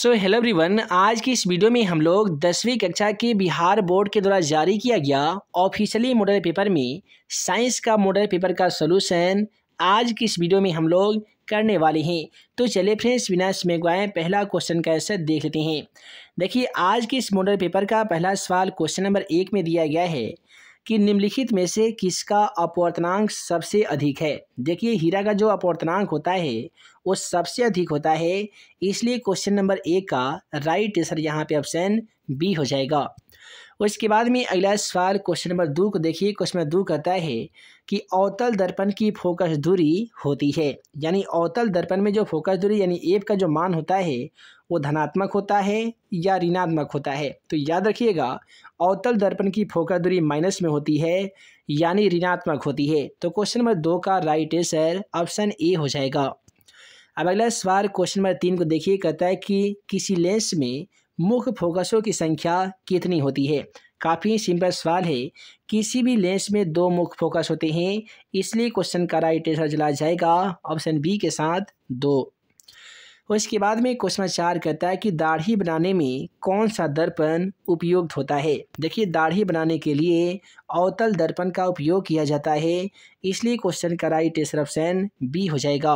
so hello everyone आज की इस वीडियो में हम लोग दसवीं कक्षा के बिहार बोर्ड के द्वारा जारी किया गया ऑफिशियली मॉडल पेपर में साइंस का मॉडल पेपर का सोल्यूशन आज की इस वीडियो में हम लोग करने वाले हैं तो चलिए फ्रेंड्स बिना इसमें गए पहला क्वेश्चन का आंसर देख लेते हैं देखिए आज के इस मॉडल पेपर का पहला सवाल क्वेश्चन नंबर एक में दिया गया है कि निम्नलिखित में से किसका अपवर्तनांक सबसे अधिक है देखिए हीरा का जो अपवर्तनांक होता है वो सबसे अधिक होता है इसलिए क्वेश्चन नंबर ए का राइट आंसर यहाँ पे ऑप्शन बी हो जाएगा उसके बाद में अगला सवाल क्वेश्चन नंबर दो को देखिए क्वेश्चन नंबर दो कहता है कि अवतल दर्पण की फोकस दूरी होती है यानी अवतल दर्पण में जो फोकस दूरी यानी एप का जो मान होता है वो धनात्मक होता है या ऋणात्मक होता है तो याद रखिएगा अवतल दर्पण की फोकस दूरी माइनस में होती है यानी ऋणात्मक होती है तो क्वेश्चन नंबर दो का राइट आंसर ऑप्शन ए हो जाएगा अब अगला सवाल क्वेश्चन नंबर तीन को देखिए कहता है कि किसी लेंस में मुख्य फोकसों की संख्या कितनी होती है काफ़ी सिंपल सवाल है किसी भी लेंस में दो मुख्य फोकस होते हैं इसलिए क्वेश्चन का राइट आंसर चला जाएगा ऑप्शन बी के साथ दो उसके बाद में क्वेश्चन चार कहता है कि दाढ़ी बनाने में कौन सा दर्पण उपयुक्त होता है देखिए दाढ़ी बनाने के लिए अवतल दर्पण का उपयोग किया जाता है इसलिए क्वेश्चन का राइट एसर ऑप्शन बी हो जाएगा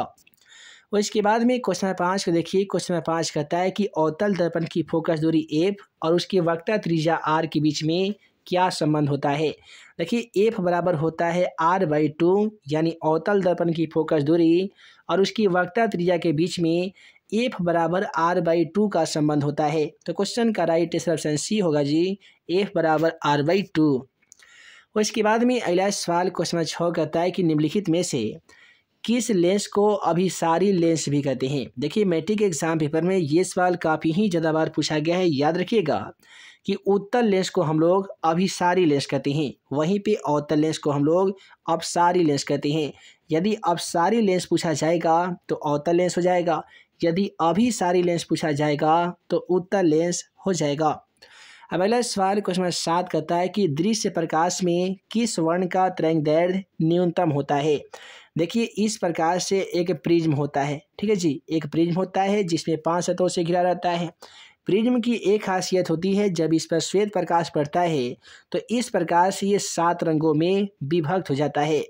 उसके बाद में क्वेश्चन पाँच को देखिए क्वेश्चन पाँच कहता है कि अवतल दर्पण की फोकस दूरी एफ और उसकी वक्ता त्रिज्या आर के बीच में क्या संबंध होता है देखिए एफ बराबर होता है आर बाई टू यानी अवतल दर्पण की फोकस दूरी और उसकी वक्ता त्रिज्या के बीच में एफ बराबर आर बाई टू का संबंध होता है तो क्वेश्चन का राइट आंसर ऑप्शन सी होगा जी एफ बराबर आर बाई टू उसके बाद में अगला सवाल क्वेश्चन छः कहता है कि निम्नलिखित में से किस लेंस को अभिसारी लेंस भी कहते हैं देखिए मैट्रिक एग्जाम पेपर में ये सवाल काफ़ी ही ज़्यादा बार पूछा गया है याद रखिएगा कि उत्तर लेंस को हम लोग अभिसारी लेंस कहते हैं वहीं पे अवतल लेंस को हम लोग अपसारी लेंस कहते हैं यदि अपसारी लेंस पूछा जाएगा तो अवतल लेंस हो जाएगा यदि अभी सारी लेंस पूछा जाएगा तो उत्तर लेंस हो जाएगा अब अगला सवाल क्वेश्चन नंबर सात कहता है कि दृश्य प्रकाश में किस वर्ण का तरंग दैर्घ्य न्यूनतम होता है देखिए इस प्रकार से एक प्रिज्म होता है ठीक है जी एक प्रिज्म होता है जिसमें पांच सतहों से घिरा रहता है प्रिज्म की एक खासियत होती है जब इस पर श्वेत प्रकाश पड़ता है तो इस प्रकार से ये सात रंगों में विभक्त हो जाता है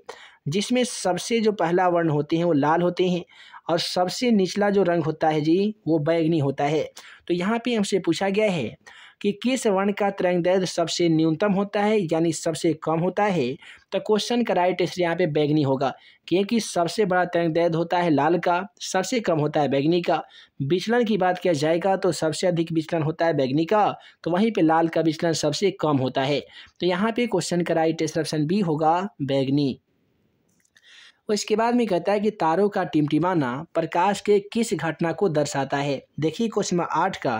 जिसमें सबसे जो पहला वर्ण होते हैं वो लाल होते हैं और सबसे निचला जो रंग होता है जी वो बैगनी होता है तो यहाँ पे हमसे पूछा गया है कि किस वर्ण का तरंग दर्द सबसे न्यूनतम होता है यानी सबसे कम होता है तो क्वेश्चन का राइट आंसर यहाँ पे बैगनी होगा क्योंकि सबसे बड़ा तरंग दर्द होता है लाल का सबसे कम होता है बैगनी का विचलन की बात किया जाएगा तो सबसे अधिक विचलन होता है बैगनी का तो वहीं पे लाल का विचलन सबसे कम होता है तो यहाँ पे क्वेश्चन का राइट आंसर ऑप्शन बी होगा बैगनी उसके बाद में कहता है कि तारों का टिमटिमाना प्रकाश के किस घटना को दर्शाता है देखिए क्वेश्चन नंबर आठ का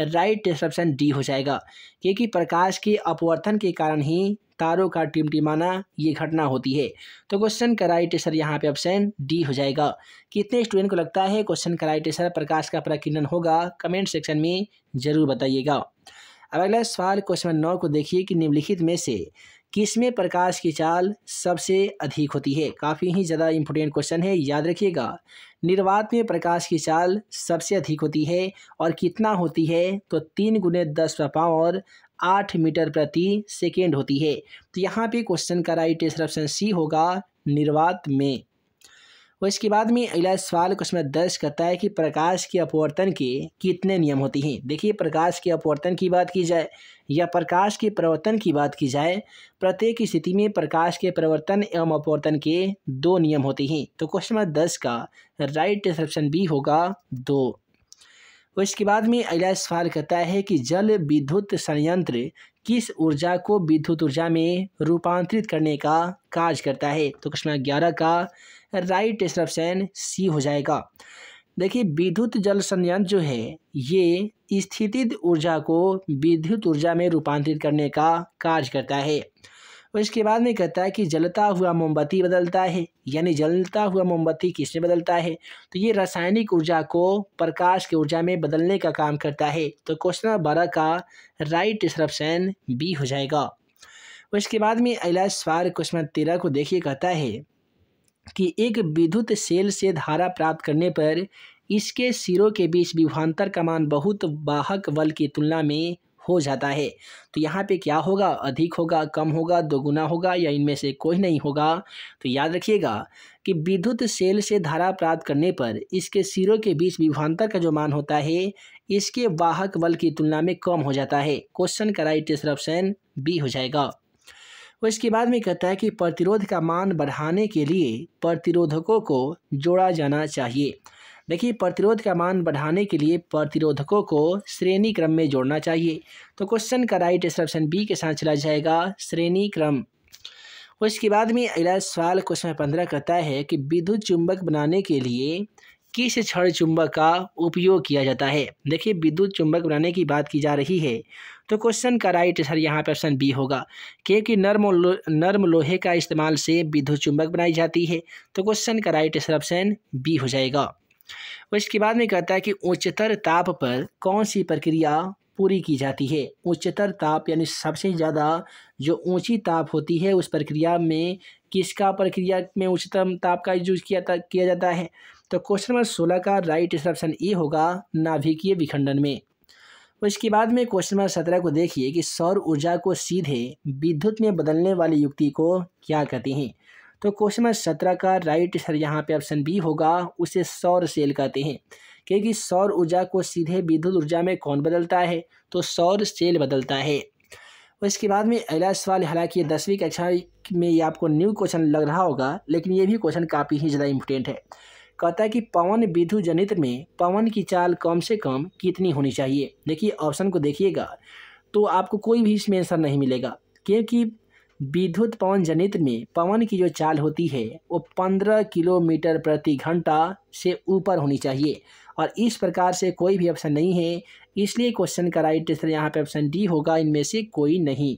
राइट ऑप्शन डी हो जाएगा क्योंकि प्रकाश के अपवर्तन के कारण ही तारों का टिमटिमाना ये घटना होती है तो क्वेश्चन का राइट आंसर यहाँ पे ऑप्शन डी हो जाएगा कितने स्टूडेंट को लगता है क्वेश्चन का राइट आंसर प्रकाश का प्रकीर्णन होगा कमेंट सेक्शन में जरूर बताइएगा अब अगला सवाल क्वेश्चन नंबर नौ को देखिए कि निम्नलिखित में से किसमें प्रकाश की चाल सबसे अधिक होती है काफ़ी ही ज़्यादा इम्पोर्टेंट क्वेश्चन है याद रखिएगा निर्वात में प्रकाश की चाल सबसे अधिक होती है और कितना होती है तो तीन गुने दस पावर आठ मीटर प्रति सेकेंड होती है तो यहाँ पे क्वेश्चन का राइट आंसर ऑप्शन सी होगा निर्वात में और इसके बाद में अगला सवाल क्वेश्चन दर्ज करता है कि प्रकाश के अपवर्तन के कितने नियम होते हैं देखिए प्रकाश के अपवर्तन की बात की जाए या प्रकाश के प्रवर्तन की बात की जाए प्रत्येक स्थिति में प्रकाश के प्रवर्तन एवं अपवर्तन के दो नियम होते हैं तो क्वेश्चन नंबर दस का राइट एक्सेप्शन बी होगा दो उसके बाद में अगला सवाल कहता है कि जल विद्युत संयंत्र किस ऊर्जा को विद्युत ऊर्जा में रूपांतरित करने का कार्य करता है तो क्वेश्चन नंबर ग्यारह का राइट एक्सेप्शन सी हो जाएगा देखिए विद्युत जल संयंत्र जो है ये स्थितिज ऊर्जा को विद्युत ऊर्जा में रूपांतरित करने का कार्य करता है और इसके बाद में कहता है कि जलता हुआ मोमबत्ती बदलता है यानी जलता हुआ मोमबत्ती किसने बदलता है तो ये रासायनिक ऊर्जा को प्रकाश की ऊर्जा में बदलने का काम करता है तो क्वेश्चन नंबर बारह का राइट सरप्शन बी हो जाएगा उसके बाद में अलास्वार क्वेश्चन तेरह को देखिए कहता है कि एक विद्युत सेल से धारा प्राप्त करने पर इसके सिरों के बीच विभवान्तर का मान बहुत वाहक बल की तुलना में हो जाता है तो यहाँ पे क्या होगा अधिक होगा कम होगा दोगुना होगा या इनमें से कोई नहीं होगा तो याद रखिएगा कि विद्युत सेल से धारा प्राप्त करने पर इसके सिरों के बीच विभांतर का जो मान होता है इसके वाहक बल की तुलना में कम हो जाता है क्वेश्चन का राइट आंसर ऑप्शन बी हो जाएगा वो इसके बाद में कहता है कि प्रतिरोध का मान बढ़ाने के लिए प्रतिरोधकों को जोड़ा जाना चाहिए देखिए प्रतिरोध का मान बढ़ाने के लिए प्रतिरोधकों को श्रेणी क्रम में जोड़ना चाहिए तो क्वेश्चन का राइट आंसर ऑप्शन बी के साथ चला जाएगा श्रेणी क्रम उसके बाद में अगला सवाल क्वेश्चन पंद्रह कहता है कि विद्युत चुंबक बनाने के लिए किस क्षण चुंबक का उपयोग किया जाता है देखिए विद्युत चुंबक बनाने की बात की जा रही है तो क्वेश्चन का राइट आंसर यहाँ पर ऑप्शन बी होगा क्योंकि नर्म लो, नर्म लोहे का इस्तेमाल से विद्युत चुंबक बनाई जाती है तो क्वेश्चन का राइट आंसर ऑप्शन बी हो जाएगा उसके बाद में कहता है कि उच्चतर ताप पर कौन सी प्रक्रिया पूरी की जाती है उच्चतर ताप यानी सबसे ज़्यादा जो ऊंची ताप होती है उस प्रक्रिया में किसका प्रक्रिया में उच्चतम ताप का यूज किया किया जाता है तो क्वेश्चन नंबर सोलह का राइट आंसर ऑप्शन ई होगा नाभिकीय विखंडन में उसके बाद में क्वेश्चन नंबर सत्रह को देखिए कि सौर ऊर्जा को सीधे विद्युत में बदलने वाली युक्ति को क्या कहते हैं तो क्वेश्चन नंबर सत्रह का राइट आंसर यहाँ पे ऑप्शन बी होगा उसे सौर सेल कहते हैं क्योंकि सौर ऊर्जा को सीधे विद्युत ऊर्जा में कौन बदलता है तो सौर सेल बदलता है उसके बाद में अगला सवाल हालांकि दसवीं कक्षा में ये आपको न्यू क्वेश्चन लग रहा होगा लेकिन ये भी क्वेश्चन काफ़ी ही ज़्यादा इम्पोर्टेंट है कहता है कि पवन विधु जनित में पवन की चाल कम से कम कितनी होनी चाहिए देखिए ऑप्शन को देखिएगा तो आपको कोई भी इसमें आंसर नहीं मिलेगा क्योंकि विद्युत पवन जनित में पवन की जो चाल होती है वो पंद्रह किलोमीटर प्रति घंटा से ऊपर होनी चाहिए और इस प्रकार से कोई भी ऑप्शन नहीं है इसलिए क्वेश्चन का राइट आंसर यहाँ पे ऑप्शन डी होगा इनमें से कोई नहीं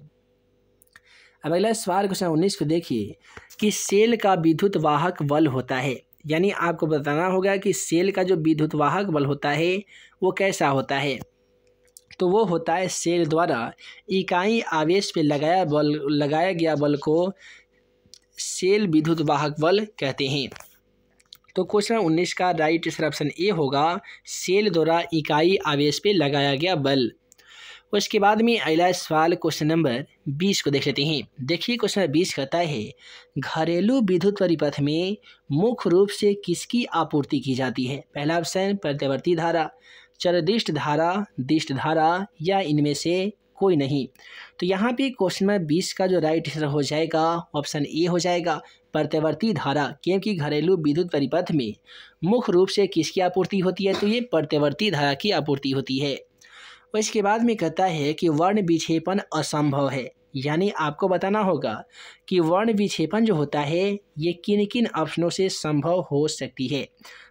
अब अगला सवाल क्वेश्चन उन्नीस को देखिए कि सेल का विद्युत वाहक बल होता है यानी आपको बताना होगा कि सेल का जो विद्युतवाहक बल होता है वो कैसा होता है तो वो होता है सेल द्वारा इकाई आवेश पे लगाया बल लगाया गया बल को सेल विद्युत वाहक बल कहते हैं तो क्वेश्चन उन्नीस का राइट इसका ऑप्शन ए होगा सेल द्वारा इकाई आवेश पे लगाया गया बल उसके बाद में अगला सवाल क्वेश्चन नंबर बीस को देख लेते हैं देखिए क्वेश्चन नंबर बीस कहता है घरेलू विद्युत परिपथ में मुख्य रूप से किसकी आपूर्ति की जाती है पहला ऑप्शन प्रत्यवर्ती धारा चरदिष्ट धारा दिष्ट धारा या इनमें से कोई नहीं तो यहाँ पे क्वेश्चन नंबर बीस का जो राइट आंसर हो जाएगा ऑप्शन ए हो जाएगा प्रत्यवर्ती धारा क्योंकि घरेलू विद्युत परिपथ में मुख्य रूप से किसकी आपूर्ति होती है तो ये प्रत्यवर्ती धारा की आपूर्ति होती है और इसके बाद में कहता है कि वर्ण विक्षेपण असंभव है यानी आपको बताना होगा कि वर्ण विक्षेपण जो होता है ये किन किन ऑप्शनों से संभव हो सकती है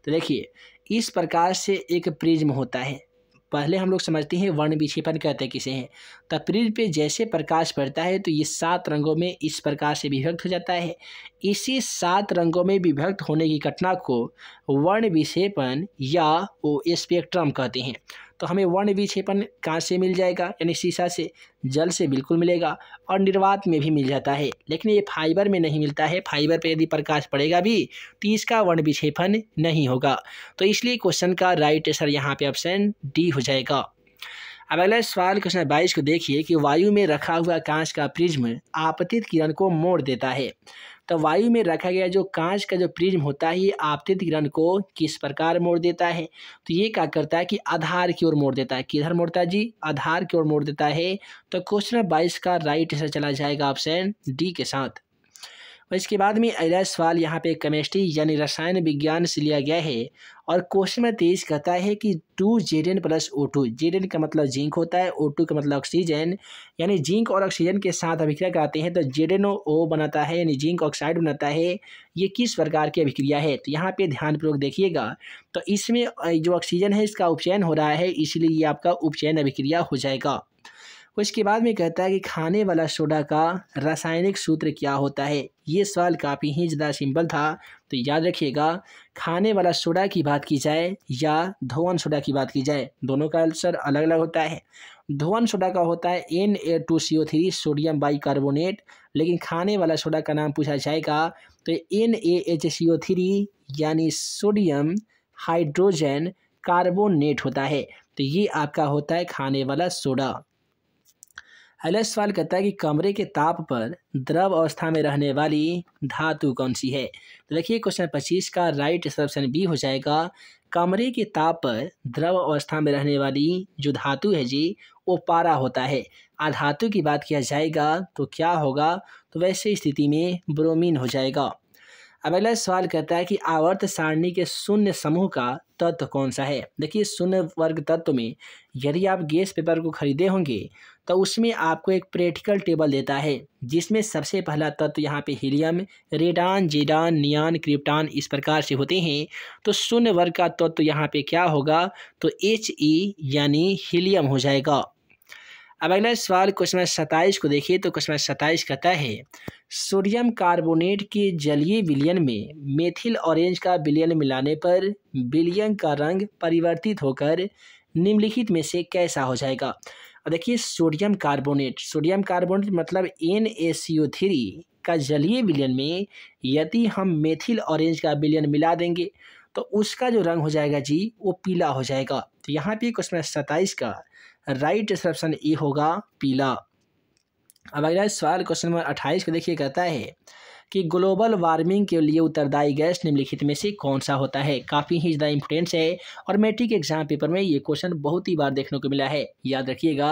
तो देखिए इस प्रकार से एक प्रिज्म होता है पहले हम लोग समझते हैं वर्ण विक्षेपण कहते किसे हैं तकरीर पे जैसे प्रकाश पड़ता है तो ये सात रंगों में इस प्रकार से विभक्त हो जाता है इसी सात रंगों में विभक्त होने की घटना को वर्ण विक्षेपण या वो स्पेक्ट्रम कहते हैं तो हमें वर्ण विक्षेपण कहाँ से मिल जाएगा यानी शीशा से जल से बिल्कुल मिलेगा और निर्वात में भी मिल जाता है लेकिन ये फाइबर में नहीं मिलता है फाइबर पर यदि प्रकाश पड़ेगा भी तो इसका वर्ण विक्षेपण नहीं होगा तो इसलिए क्वेश्चन का राइट आंसर यहाँ पे ऑप्शन डी हो जाएगा अब अगला सवाल क्वेश्चन बाईस को देखिए कि वायु में रखा हुआ कांच का प्रिज्म आपतित किरण को मोड़ देता है तो वायु में रखा गया जो कांच का जो प्रिज्म होता है ये आपतित किरण को किस प्रकार मोड़ देता है तो ये क्या करता है कि आधार की ओर मोड़ देता है किधर मोड़ता है जी आधार की ओर मोड़ देता है तो क्वेश्चन बाईस का राइट आंसर चला जाएगा ऑप्शन डी के साथ और इसके बाद में अगला सवाल यहाँ पे केमिस्ट्री यानी रसायन विज्ञान से लिया गया है और क्वेश्चन में तेईस कहता है कि two Z N plus O two Z N का मतलब जिंक होता है ओ टू का मतलब ऑक्सीजन यानी जिंक और ऑक्सीजन के साथ अभिक्रिया कराते हैं तो जेड एन ओ बनाता है यानी जिंक ऑक्साइड बनाता है ये किस प्रकार की अभिक्रिया है तो यहाँ पे ध्यानपूर्वक देखिएगा तो इसमें जो ऑक्सीजन है इसका उपचयन हो रहा है इसलिए ये आपका उपचयन अभिक्रिया हो जाएगा उसके बाद में कहता है कि खाने वाला सोडा का रासायनिक सूत्र क्या होता है ये सवाल काफ़ी ही ज़्यादा सिंपल था तो याद रखिएगा खाने वाला सोडा की बात की जाए या धोवन सोडा की बात की जाए दोनों का आंसर अलग अलग होता है धोवन सोडा का होता है N A two C O three sodium bicarbonate लेकिन खाने वाला सोडा का नाम पूछा जाएगा तो N A H C O three यानी सोडियम हाइड्रोजन कार्बोनेट होता है तो ये आपका होता है खाने वाला सोडा अगला सवाल कहता है कि कमरे के ताप पर द्रव अवस्था में रहने वाली धातु कौन सी है तो देखिए क्वेश्चन पच्चीस का राइट ऑप्शन बी हो जाएगा कमरे के ताप पर द्रव अवस्था में रहने वाली जो धातु है जी वो पारा होता है आधातु की बात किया जाएगा तो क्या होगा तो वैसे स्थिति में ब्रोमीन हो जाएगा अब अगला सवाल कहता है कि आवर्त सारणी के शून्य समूह का तत्व कौन सा है देखिए शून्य वर्ग तत्व में यदि आप गैस पेपर को खरीदे होंगे तो उसमें आपको एक प्रैक्टिकल टेबल देता है जिसमें सबसे पहला तत्व यहाँ पे हीलियम रेडान जेडान नियान क्रिप्टान इस प्रकार से होते हैं तो शून्य वर्ग का तत्व यहाँ पे क्या होगा तो एच ई e यानी हीलियम हो जाएगा अब अगला सवाल क्वेश्चन सत्ताईस को देखिए तो क्वेश्चन सत्ताईस कहता है सोडियम कार्बोनेट के जलीय विलयन में मेथिल ऑरेंज का विलयन मिलाने पर विलयन का रंग परिवर्तित होकर निम्नलिखित में से कैसा हो जाएगा और देखिए सोडियम कार्बोनेट सोडियम कार्बोनेट मतलब एन थ्री का जलीय विलयन में यदि हम मेथिल ऑरेंज का विलयन मिला देंगे तो उसका जो रंग हो जाएगा जी वो पीला हो जाएगा तो यहाँ पे क्वेश्चन सत्ताईस का राइट ऑप्शन ए होगा पीला अब अगला सवाल क्वेश्चन नंबर अट्ठाईस को देखिए कहता है कि ग्लोबल वार्मिंग के लिए उत्तरदायी गैस निम्नलिखित में से कौन सा होता है काफ़ी ही ज़्यादा इंपोर्टेंस है और मेट्रिक एग्जाम पेपर में ये क्वेश्चन बहुत ही बार देखने को मिला है याद रखिएगा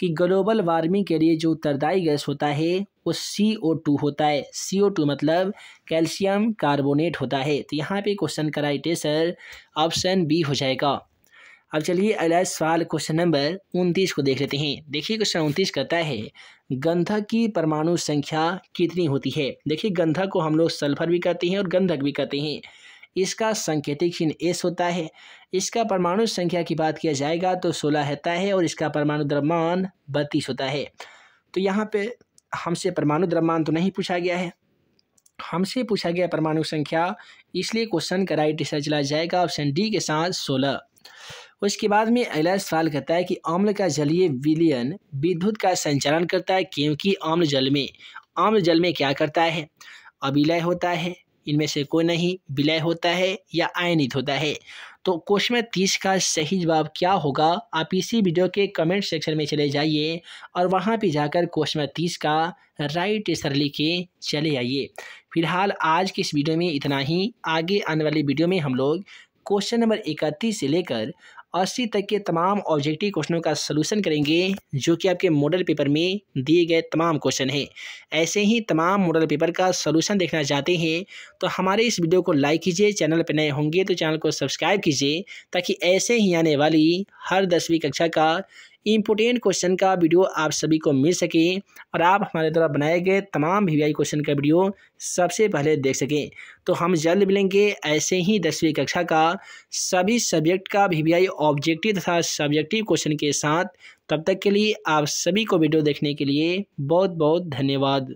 कि ग्लोबल वार्मिंग के लिए जो उत्तरदायी गैस होता है वो सी ओ टू होता है सी ओ टू मतलब कैल्शियम कार्बोनेट होता है तो यहाँ पर क्वेश्चन का राइट आंसर ऑप्शन बी हो जाएगा अब चलिए अगला सवाल क्वेश्चन नंबर उनतीस को देख लेते हैं देखिए क्वेश्चन उनतीस कहता है गंधक की परमाणु संख्या कितनी होती है देखिए गंधक को हम लोग सल्फर भी कहते हैं और गंधक भी कहते हैं इसका संकेतिक चिन्ह एस होता है इसका परमाणु संख्या की बात किया जाएगा तो सोलह होता है और इसका परमाणु द्रव्यमान बत्तीस होता है तो यहाँ पे हमसे परमाणु द्रव्यमान तो नहीं पूछा गया है हमसे पूछा गया परमाणु संख्या इसलिए क्वेश्चन का राइट आंसर चला जाएगा ऑप्शन डी के साथ सोलह उसके बाद में अगला सवाल कहता है कि अम्ल का जलीय विलियन विद्युत का संचालन करता है क्योंकि अम्ल जल में अम्ल जल में क्या करता है अविलय होता है इनमें से कोई नहीं विलय होता है या आयनित होता है तो क्वेश्चन तीस का सही जवाब क्या होगा आप इसी वीडियो के कमेंट सेक्शन में चले जाइए और वहाँ पर जाकर क्वेश्चन तीस का राइट आंसर लिखे चले आइए फिलहाल आज के इस वीडियो में इतना ही आगे आने वाली वीडियो में हम लोग क्वेश्चन नंबर इकतीस से लेकर अस्सी तक के तमाम ऑब्जेक्टिव क्वेश्चनों का सलूशन करेंगे जो कि आपके मॉडल पेपर में दिए गए तमाम क्वेश्चन हैं ऐसे ही तमाम मॉडल पेपर का सलूशन देखना चाहते हैं तो हमारे इस वीडियो को लाइक कीजिए चैनल पर नए होंगे तो चैनल को सब्सक्राइब कीजिए ताकि ऐसे ही आने वाली हर दसवीं कक्षा का इंपोर्टेंट क्वेश्चन का वीडियो आप सभी को मिल सके और आप हमारे द्वारा बनाए गए तमाम वी क्वेश्चन का वीडियो सबसे पहले देख सकें तो हम जल्द मिलेंगे ऐसे ही दसवीं कक्षा का सभी सब्जेक्ट का वी ऑब्जेक्टिव तथा सब्जेक्टिव क्वेश्चन के साथ तब तक के लिए आप सभी को वीडियो देखने के लिए बहुत बहुत धन्यवाद